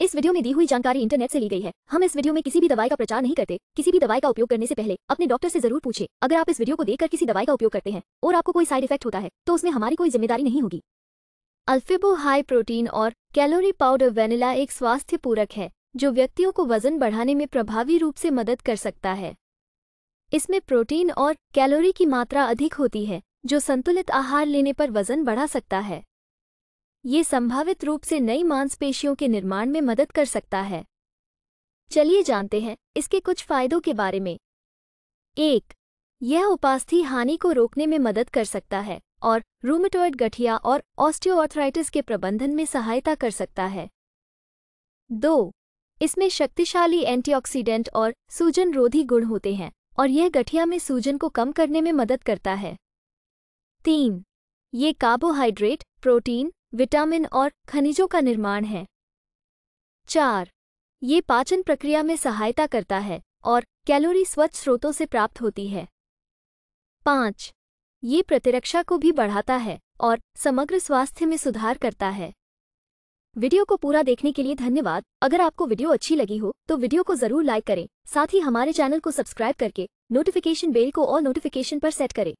इस वीडियो में दी हुई जानकारी इंटरनेट से ली गई है हम इस वीडियो में किसी भी दवाई का प्रचार नहीं करते किसी भी दवाई का उपयोग करने से पहले अपने डॉक्टर से जरूर पूछे अगर आप इस वीडियो को देखकर किसी दवाई का उपयोग करते हैं और आपको कोई साइड इफेक्ट होता है तो उसमें हमारी कोई जिम्मेदारी नहीं होगी अल्फेबो हाई प्रोटीन और कैलोरी पाउडर वेनिला एक स्वास्थ्य पूरक है जो व्यक्तियों को वजन बढ़ाने में प्रभावी रूप से मदद कर सकता है इसमें प्रोटीन और कैलोरी की मात्रा अधिक होती है जो संतुलित आहार लेने पर वजन बढ़ा सकता है ये संभावित रूप से नई मांसपेशियों के निर्माण में मदद कर सकता है चलिए जानते हैं इसके कुछ फायदों के बारे में एक यह उपास्थि हानि को रोकने में मदद कर सकता है और रूमेटोइड गठिया और ऑस्टियोआर्थराइटिस के प्रबंधन में सहायता कर सकता है दो इसमें शक्तिशाली एंटीऑक्सीडेंट और सूजन रोधी गुण होते हैं और यह गठिया में सूजन को कम करने में मदद करता है तीन ये कार्बोहाइड्रेट प्रोटीन विटामिन और खनिजों का निर्माण है चार ये पाचन प्रक्रिया में सहायता करता है और कैलोरी स्वच्छ स्रोतों से प्राप्त होती है पाँच ये प्रतिरक्षा को भी बढ़ाता है और समग्र स्वास्थ्य में सुधार करता है वीडियो को पूरा देखने के लिए धन्यवाद अगर आपको वीडियो अच्छी लगी हो तो वीडियो को जरूर लाइक करें साथ ही हमारे चैनल को सब्सक्राइब करके नोटिफिकेशन बेल को और नोटिफिकेशन पर सेट करें